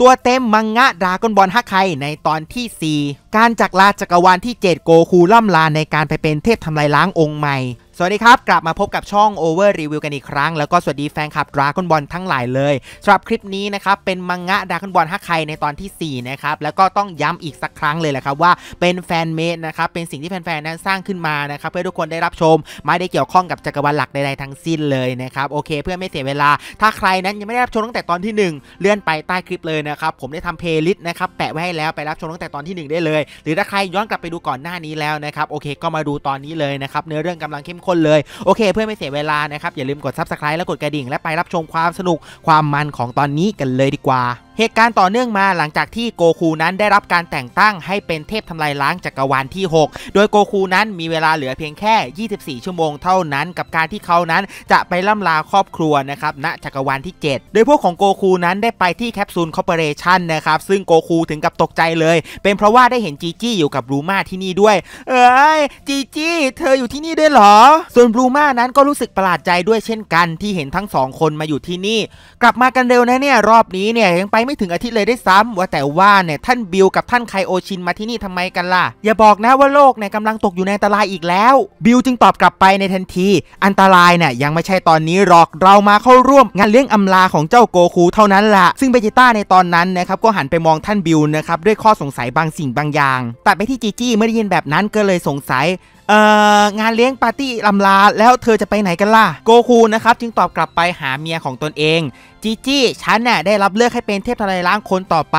ตัวเต็มมังงะดากอนบอลฮักไคในตอนที่ 4 การจากลาจักรวาลที่7โกคูล่ำลาในการไปเป็นเทพทำลายล้างองค์ใหม่สวัสดีครับ กลับมาพบกับช่อง Over Review กันอีกครั้ง แล้วก็สวัสดีแฟนคลับดราก้อนบอลทั้งหลายเลยสำหรับคลิปนี้นะครับเป็นมังงะดราก้อนบอลฮักไคในตอนที่4นะครับแล้วก็ต้องย้ำอีกสักครั้งเลยแหละครับว่าเป็นแฟนเมดนะครับเป็นสิ่งที่แฟนๆนั้นสร้างขึ้นมานะครับเพื่อทุกคนได้รับชม ไม่ได้เกี่ยวข้องกับจักรวาลหลักใดๆทั้งสิ้นเลยนะครับโอเค เพื่อไม่เสียเวลา ถ้าใครนั้นยังไม่ได้รับชมตั้งแต่ตอนที่ 1 เลื่อนไปใต้คลิปเลยนะครับผมได้ทำเพลย์ลิสต์นะครับแปะไว้ให้แล้วไปรับชมตั้งแต่ตอนที่ 1 ได้เลย หรือถ้าใครย้อนกลับไปดูก่อนหน้านี้แล้วนะครับโอเค ก็มาดูตอนนี้เลยนะครับเนื้อเรื่องกำลังเข้มขคนเลยโอเคเพื่อไม่เสียเวลานะครับอย่าลืมกด subscribe และกดกระดิ่ง และไปรับชมความสนุกความมันของตอนนี้กันเลยดีกว่า เหตุการณ์ต่อเนื่องมาหลังจากที่โกคูนั้นได้รับการแต่งตั้ง ให้เป็นเทพทำลายล้างจักรวาลที่ 6 โดยโกคูนั้นมีเวลาเหลือเพียงแค่ 24 ชั่วโมงเท่านั้น กับการที่เขานั้นจะไปล่ำลาครอบครัวนะครับณจักรวาลที่ 7 โดยพวกของโกคูนั้นได้ไปที่แคปซูลคอร์ปอเรชันนะครับซึ่งโกคูถึงกับตกใจเลย เป็นเพราะว่าได้เห็นจีจี้อยู่กับรูมาที่นี่ด้วย เอ้ยจีจี้เธออยู่ที่นี่ด้วยเหรอส่วนบลูม่านั้นก็รู้สึกประหลาดใจด้วยเช่นกันที่เห็นทั้งสองคนมาอยู่ที่นี่ กลับมากันเร็วนะเนี่ยรอบนี้เนี่ยยังไปไม่ถึงอาทิตย์เลยได้ซ้ำว่าแต่ว่าเนี่ยท่านบิลกับท่านไคโอชินมาที่นี่ทำไมกันล่ะ อย่าบอกนะว่าโลกเนี่ยกำลังตกอยู่ในอันตรายอีกแล้ว บิลจึงตอบกลับไปในทันที อันตรายเนี่ยยังไม่ใช่ตอนนี้หรอกเรามาเข้าร่วมงานเลี้ยงอำลาของเจ้าโกคู เท่านั้นละ่ะ ซึ่งเบจิต้าในตอนนั้นนะครับก็หันไปมองท่านบิลนะครับด้วยข้อสงสัยบางสิ่งบางอย่างตัดไปที่จีจี้เมื่อได้ยินแบบนั้นก็เลยสงสัยเอ่อ งานเลี้ยงปาร์ตี้ลำลาแล้วเธอจะไปไหนกันล่ะโกคูนะครับจึงตอบกลับไปหาเมียของตนเองจีจี้ฉันน่ะได้รับเลือกให้เป็นเทพทลายล้างคนต่อไป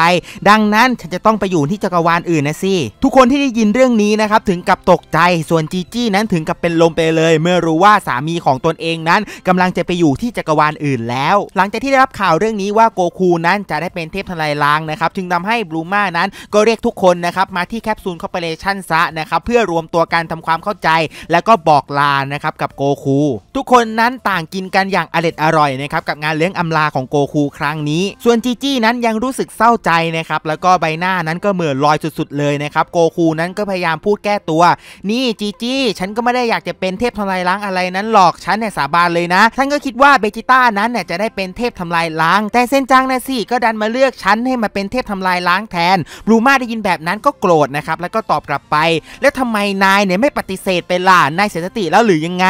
ดังนั้นฉันจะต้องไปอยู่ที่จักรวาลอื่นนะสิทุกคนที่ได้ยินเรื่องนี้นะครับถึงกับตกใจส่วนจีจี้นั้นถึงกับเป็นลมไปเลย เมื่อรู้ว่าสามีของตนเองนั้นกำลังจะไปอยู่ที่จักรวาลอื่นแล้ว หลังจากที่ได้รับข่าวเรื่องนี้ว่าโกคูนั้นจะได้เป็นเทพทลายล้างนะครับจึงทำให้บลูม่านั้นก็เรียกทุกคนนะครับมาที่แคปซูลคอร์ปอเรชั่นซะนะครับเพื่อรวมตัวกันทำความเข้าใจ แล้วก็บอกลานะครับกับโกคูทุกคนนั้นต่างกินกันอย่างอร่อยนะครับกับงานเลี้ยงอำลาของโกคูครั้งนี้ ส่วนจีจี้นั้นยังรู้สึกเศร้าใจนะครับ แล้วก็ใบหน้านั้นก็เหมือนลอยสุด ๆเลยนะครับ โกคูนั้นก็พยายามพูดแก้ตัว นี่จีจี้ ฉันก็ไม่ได้อยากจะเป็นเทพทำลายล้างอะไรนั้นหรอก ฉันเนี่ยสาบานเลยนะ ฉันก็คิดว่าเบจิต้านั้นเนี่ยจะได้เป็นเทพทำลายล้าง แต่เส้นจังนะสิ ก็ดันมาเลือกฉันให้มาเป็นเทพทำลายล้างแทนบลูมาได้ยินแบบนั้นก็โกรธนะครับ แล้วก็ตอบกลับไป แล้วทำไมนายเนี่ยไม่ปฏิเสธไปล่ะ นายเสียสติแล้วหรือยังไง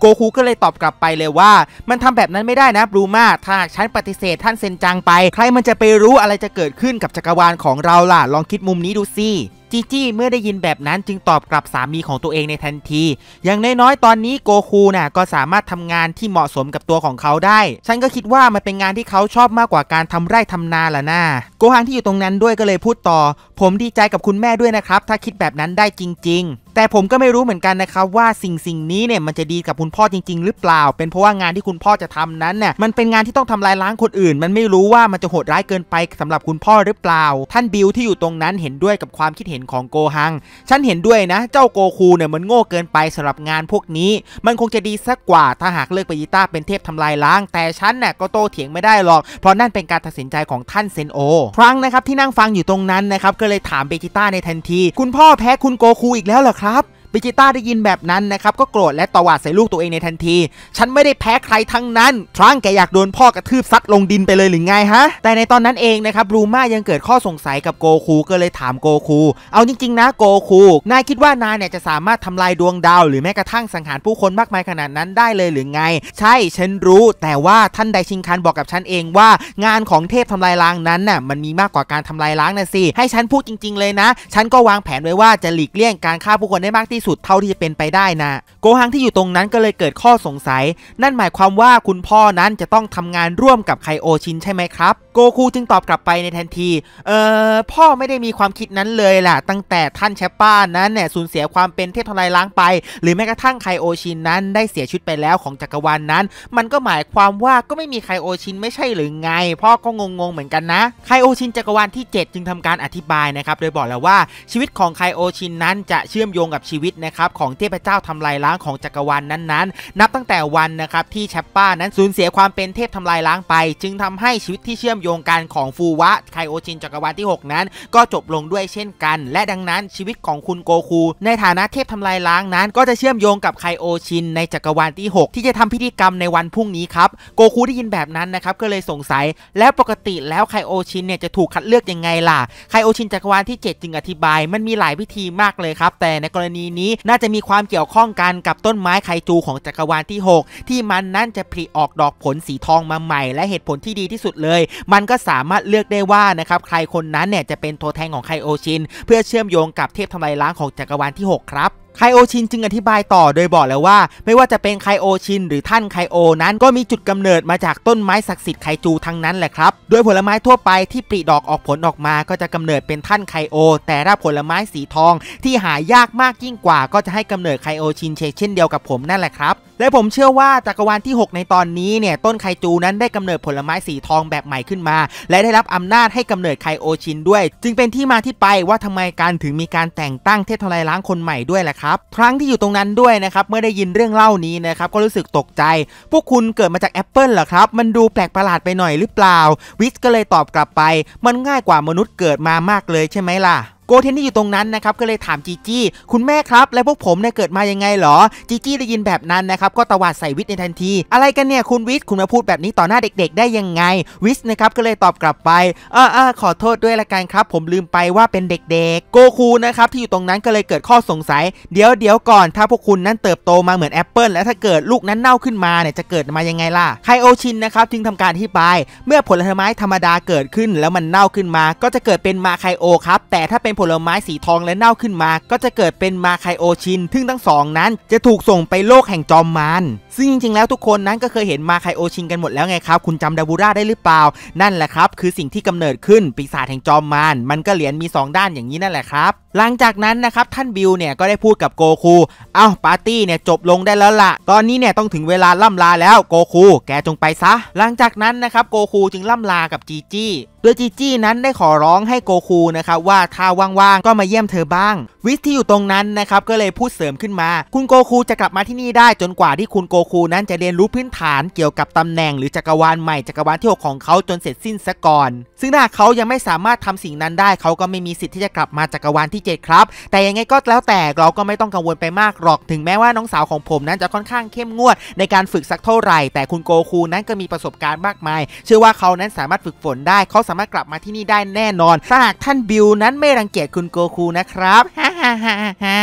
โกคูก็เลยตอบกลับไปเลยว่า มันทาแบบนั้นไม่ได้นะบลูมาถ้าฉัันปฏิเสธท่านเซนจังไป ใครมันจะไปรู้อะไรจะเกิดขึ้นกับจักรวาลของเราล่ะลองคิดมุมนี้ดูสิจีจี้เมื่อได้ยินแบบนั้นจึงตอบกลับสามีของตัวเองในทันทีอย่างน้อยๆตอนนี้โกคูน่ะก็สามารถทำงานที่เหมาะสมกับตัวของเขาได้ ฉันก็คิดว่ามันเป็นงานที่เขาชอบมากกว่าการทำไร่ทำนาล่ะนะาโกฮังที่อยู่ตรงนั้นด้วยก็เลยพูดต่อ ผมดีใจกับคุณแม่ด้วยนะครับ ถ้าคิดแบบนั้นได้จริงๆ แต่ผมก็ไม่รู้เหมือนกันนะครับว่าสิ่งสิ่งนี้เนี่ยมันจะดีกับคุณพ่อจริงๆ หรือเปล่า เป็นเพราะว่างานที่คุณพ่อจะทำนั้นน่ยมันเป็นงานที่ต้องทำลายล้างคนอื่น มันไม่รู้ว่ามันจะโหดร้ายเกินไป สำหรับคุณพ่อหรือเปล่า ท่านบิลที่อยู่ตรงนั้นเห็นด้วยกับความคิดเห็นของโกฮัง ฉันเห็นด้วยนะ เจ้าโกคูเนี่ยมันโง่เกินไปสำหรับงานพวกนี้ มันคงจะดีสักกว่าถ้าหากเลิกไปยิต้าเป็นเทพทำลายล้าง แต่ฉันน่ยก็โตเถียงไม่ได้หรอก เพราะนั่นเป็นการตัดสินใจของท่านเซนโอ ครั้งนะครับที่นั่งฟังอยู่ตรงนั้นนะครับก็เลยถามเบจิต้าในทันที คุณพ่อแพ้คุณโกคูอีกแล้วเหรอครับบิจิต้าได้ยินแบบนั้นนะครับ ก็โกรธและตวาดใส่ลูกตัวเองในทันที ฉันไม่ได้แพ้ใครทั้งนั้นทรังแกอยากโดนพ่อกระทืบซัดลงดินไปเลยหรือไงฮะ แต่ในตอนนั้นเองนะครับรูมายังเกิดข้อสงสัยกับโกคูก็เลยถามโกคูเอาจริง ๆ นะโกคูนายคิดว่านายเนี่ยจะสามารถทำลายดวงดาว หรือแม้กระทั่งสังหารผู้คนมากมายขนาดนั้นได้เลยหรือไง ใช่ฉันรู้แต่ว่าท่านไดชิงคันบอกกับฉันเองว่า งานของเทพทำลายล้างนั้นน่ะมันมีมากกว่าการทำลายล้างนะสิให้ฉันพูดจริงๆเลยนะ ฉันก็วางแผนไว้ว่าจะหลีกเลี่ยงการฆ่าผู้คนได้มากที่สุดเท่าที่จะเป็นไปได้นะ โกฮังที่อยู่ตรงนั้นก็เลยเกิดข้อสงสัย นั่นหมายความว่าคุณพ่อนั้นจะต้องทำงานร่วมกับไคโอชินใช่ไหมครับโกคูจึงตอบกลับไปในทันที เอ่อพ่อไม่ได้มีความคิดนั้นเลยล่ะ ตั้งแต่ท่านแชปป้านั้นเนี่ยสูญเสียความเป็นเทพทลายล้างไปหรือแม้กระทั่งไคโอชินนั้นได้เสียชุดไปแล้วของจักรวาลนนั้นมันก็หมายความว่าก็ไม่มีไคโอชินไม่ใช่หรือไงพ่อก็งงๆ เหมือนกันนะไคโอชิน จักรวาลที่ 7 จึงทำการอธิบายนะครับโดยบอกแล้วว่าชีวิตของไคโอชินนั้นจะเชื่อมโยงกับชีวิตดนะครับของเทพเจ้าทำลายล้างของจักรวาลนนั้น ๆนับตั้งแต่วันนะครับที่ แชปป้านั้นสูญเสียความเป็นเทพทำลายล้างไป จึงทำให้ชีวิตที่เชื่อมโยงกันของฟูวะไคโอชิน จักรวาลที่ 6 นั้น ก็จบลงด้วยเช่นกัน และดังนั้นชีวิตของคุณโกคูในฐานะเทพทำลายล้างนั้น ก็จะเชื่อมโยงกับไคโอชิน ในจักรวาลที่ 6 ที่จะทำพิธีกรรมในวันพรุ่งนี้ครับโกคูได้ยินแบบนั้นนะครับก็เลยสงสัย แล้วปกติ แล้วไคโอชินเนี่ยจะถูกคัดเลือกยังไงล่ะไคโอชินจักรวาลที่ 7จึงอธิบายมันมีหลายวิธีมากเลยครับแต่ในกรณีนี้นี้น่าจะมีความเกี่ยวข้องกันกับต้นไม้ไคจูของจักรวาลที่ 6 ที่มันนั่นจะผลิออกดอกผลสีทองมาใหม่ และเหตุผลที่ดีที่สุดเลย มันก็สามารถเลือกได้ว่านะครับใครคนนั้นเนี่ยจะเป็นตัวแทนของไคโอชิน เพื่อเชื่อมโยงกับเทพทำลายล้างของจักรวาลที่6ครับไคโอชินจึงอธิบายต่อโดยบอกแล้วว่า ไม่ว่าจะเป็นไคโอชินหรือท่านไคโอนั้น ก็มีจุดกำเนิดมาจากต้นไม้ศักดิ์สิทธิ์ไคจูทั้งนั้นแหละครับโดยผลไม้ทั่วไปที่ปลิดอกออกผลออกมา ก็จะกำเนิดเป็นท่านไคโอแต่ถ้าผลไม้สีทองที่หายากมากยิ่งกว่า ก็จะให้กำเนิดไคโอชินเช่นเดียวกับผมนั่นแหละครับและผมเชื่อว่าจักรวาลที่ 6 ในตอนนี้เนี่ยต้นไคจูนั้นได้กำเนิดผลไม้สีทองแบบใหม่ขึ้นมาและได้รับอำนาจให้กำเนิดไคโอชินด้วยจึงเป็นที่มาที่ไปว่าทำไมการถึงมีการแต่งตั้งเทพทลายล้างคนใหม่ด้วยแหละครับครั้งที่อยู่ตรงนั้นด้วยนะครับเมื่อได้ยินเรื่องเล่านี้นะครับก็รู้สึกตกใจ พวกคุณเกิดมาจากแอปเปิลเหรอครับ มันดูแปลกประหลาดไปหน่อยหรือเปล่าวิสก็เลยตอบกลับไป มันง่ายกว่ามนุษย์เกิดมามากเลยใช่ไหมล่ะโกเทนนี่อยู่ตรงนั้นนะครับก็เลยถามจีจี้คุณแม่ครับ แล้วพวกผมเนี่ยเกิดมายังไงหรอจีจี้ได้ยินแบบนั้นนะครับก็ตวาดใส่วิทในทันที อะไรกันเนี่ยคุณวิทคุณมาพูดแบบนี้ต่อหน้าเด็กๆได้ยังไงวิทนะครับก็เลยตอบกลับไปเออเออขอโทษด้วยละกันครับ ผมลืมไปว่าเป็นเด็ก ๆ โกคูนะครับที่อยู่ตรงนั้นก็เลยเกิดข้อสงสัย เดี๋ยวเดี๋ยวก่อน ถ้าพวกคุณนั้นเติบโตมาเหมือนแอปเปิลแล้วถ้าเกิดลูกนั้นเน่าขึ้นมาเนี่ยจะเกิดมายังไงล่ะไคโอชินนะครับจึงทำการที่ไปเมื่อผลไม้ธรรมดาเกิดขึ้นแล้วมันเน่าขึ้นมา ก็จะเกิดเป็นมาไคโอครับแต่ถ้าเป็นผลไม้สีทองและเน่าขึ้นมาก็จะเกิดเป็นมาไคโอชินซึ่งทั้งสองนั้นจะถูกส่งไปโลกแห่งจอมมารซึ่งจริงๆแล้วทุกคนนั้นก็เคยเห็นมาไคโอชินกันหมดแล้วไงครับ คุณจำดาบูราได้หรือเปล่านั่นแหละครับ คือสิ่งที่กำเนิดขึ้นปีศาจแห่งจอมมารมันก็เหรียญมี 2 ด้านอย่างนี้นั่นแหละครับ หลังจากนั้นนะครับท่านบิลเนี่ยก็ได้พูดกับโกคูเอา้าปาร์ตี้เนี่ยจบลงได้แล้วละ่ะตอนนี้เนี่ยต้องถึงเวลาล่ำลาแล้วโกคูแกจงไปซะ หลังจากนั้นนะครับโกคูจึงล่ำลากับจีจี้โดยจีจี้นั้นได้ขอร้องให้โกคูนะครับว่าถ้าว่างๆก็มาเยี่ยมเธอบ้าง วิสที่อยู่ตรงนั้นนะครับ ก็เลยพูดเสริมขึ้นมา คุณโกคูจะกลับมาที่นี่ได้จนกว่าที่คุณโกคูนั้นจะเรียนรู้พื้นฐานเกี่ยวกับตำแหน่งหรือจักรวาลใหม่จักรวาลที่ 6 ของเขาจนเสร็จสิ้นซะก่อน ซึ่งถ้าเขายังไม่สามารถทำสิ่งนั้นได้ เขาก็ไม่มีสิทธิ์ที่จะกลับมาจักรวาลที่ 7 ครับแต่ยังไงก็แล้วแต่เราก็ไม่ต้องกังวลไปมากหรอก ถึงแม้ว่าน้องสาวของผมนั้นจะค่อนข้างเข้มงวด ในการฝึกสักเท่าไหร่แต่คุณโกคูนั้นก็มีประสบการณ์มากมาย เชื่อว่าเขานั้นสามารถฝึกฝนได้เขาสาามารถกลับมาที่นี่ได้แน่นอนถ้าหากท่านบิวนั้นไม่รังเกียจคุณโกคูนะครับฮ่าฮ่าฮ่าฮ่า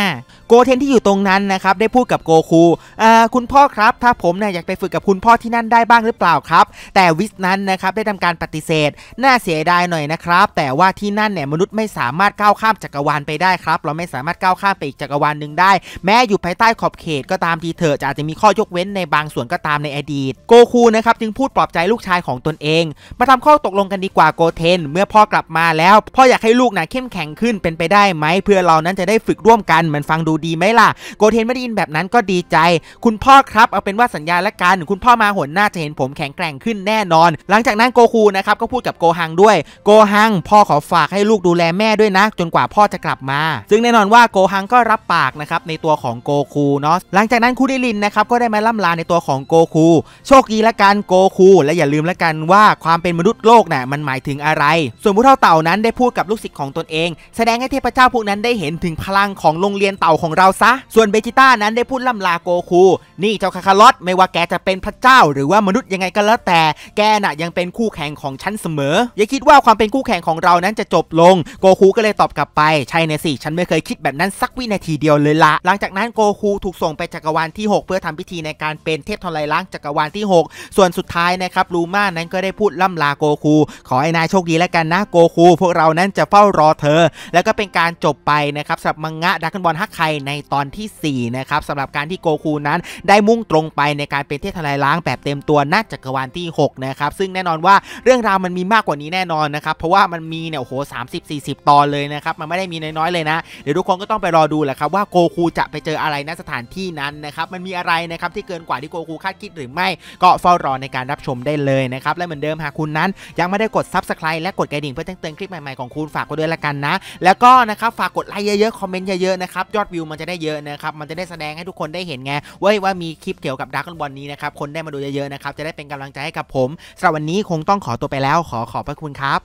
โกเทนที่อยู่ตรงนั้นนะครับได้พูดกับโกคู อ่า คุณพ่อครับถ้าผมเนี่ยอยากไปฝึกกับคุณพ่อที่นั่นได้บ้างหรือเปล่าครับ แต่วิสนั้นนะครับได้ทำการปฏิเสธ น่าเสียดายหน่อยนะครับแต่ว่าที่นั่นเนี่ยมนุษย์ไม่สามารถก้าวข้ามจักรวาลไปได้ครับเราไม่สามารถก้าวข้ามไปอีกจักรวาลหนึ่งได้ แม้อยู่ภายใต้ขอบเขตก็ตามทีเถอะอาจจะมีข้อยกเว้นในบางส่วนก็ตามในอดีตโกคูนะครับจึงพูดปลอบใจลูกชายของตนเองมาทำข้อตกลงกันดีกว่าโกเทนเมื่อพ่อกลับมาแล้ว พ่ออยากให้ลูกนะเข้มแข็งขึ้นเป็นไปได้ไหม เพื่อเรานั้นจะได้ฝึกร่วมกันมันฟังดูดีไหมล่ะโกเทนไม่ได้ยินแบบนั้นก็ดีใจ คุณพ่อครับเอาเป็น ว่าสัญญาและกัน คุณพ่อมาหนหน้าจะเห็นผมแข็งแกร่งขึ้นแน่นอน หลังจากนั้นโกคูนะครับก็พูดกับโกฮังด้วยโกฮัง พ่อขอฝากให้ลูกดูแลแม่ด้วยนะจนกว่าพ่อจะกลับมา ซึ่งแน่นอนว่าโกฮังก็รับปากนะครับในตัวของโกคูเนาะหลังจากนั้นคูดิลินนะครับก็ได้มาล่ำลาในตัวของโกคูโชคดีละกันโกคู และอย่าลืมละกันว่าความเป็นมนุษย์โลกนะ่ะมันหมายถึงอะไรส่วนผู้เท่าเต่านั้นได้พูดกับลูกศิษย์ของตนเอง แสดงให้เทพเจ้าพวกนั้นได้เห็นถึงพลังของโรงเรียนเต่าของของเราซะส่วนเบจิต้านั้นได้พูดล่ำลาโกคู นี่เจ้าคาคาลอตไม่ว่าแกจะเป็นพระเจ้า หรือว่ามนุษย์ยังไงก็แล้วแต่ แกน่ะ ยังเป็นคู่แข่งของฉันเสมอ อย่าคิดว่าความเป็นคู่แข่งของเรานั้นจะจบลง โกคูก็เลยตอบกลับไปใช่นะสิฉันไม่เคยคิดแบบนั้นสักวินาทีเดียวเลยละหลังจากนั้นโกคูถูกส่งไปจักรวาลที่ 6 เพื่อทำพิธีในการเป็นเทพทลายล้างจักรวาลที่ 6 ส่วนสุดท้ายนะครับลูมานั้นก็ได้พูดล่ำลาโกคู ขอให้นายโชคดีแล้วกันนะโกคูพวกเรานั้นจะเฝ้ารอเธอ แล้วก็เป็นการจบไปนะครับสำหรับมังงะดักนบอลฮักไคในตอนที่4นะครับสำหรับการที่โกคูนั้นได้มุ่งตรงไปในการเป็นเทพทลายล้างแบบเต็มตัวนักจักรวาลที่6นะครับซึ่งแน่นอนว่าเรื่องราวมันมีมากกว่านี้แน่นอนนะครับเพราะว่ามันมีเนี่ยโหสามสิบสี่สิบตอนเลยนะครับมันไม่ได้มีน้อย ๆ เลยนะเดี๋ยวทุกคนก็ต้องไปรอดูแหละครับว่าโกคูจะไปเจออะไรณสถานที่นั้นนะครับมันมีอะไรนะครับที่เกินกว่าที่โกคูคาดคิดหรือไม่ก็เฝ้ารอในการรับชมได้เลยนะครับและเหมือนเดิมหากคุณนั้น ยังไม่ได้กดซับสไครต์และกดกระดิ่งเพื่อแจ้งเตือนคลิปใหม่ๆของคุณฝากกด้วยละกันนะ แล้วก็นะครับฝากกดไลค์เยอะๆคอมเมนต์เยอะๆนะครับยอดวิวมันจะได้เยอะนะครับ มันจะได้แสดงให้ทุกคนได้เห็นไง ว่าว่ามีคลิปเกี่ยวกับดักบอลนี้นะครับ คนได้มาดูเยอะๆนะครับ จะได้เป็นกำลังใจให้กับผม สำหรับวันนี้คงต้องขอตัวไปแล้ว ขอขอบพระคุณครับ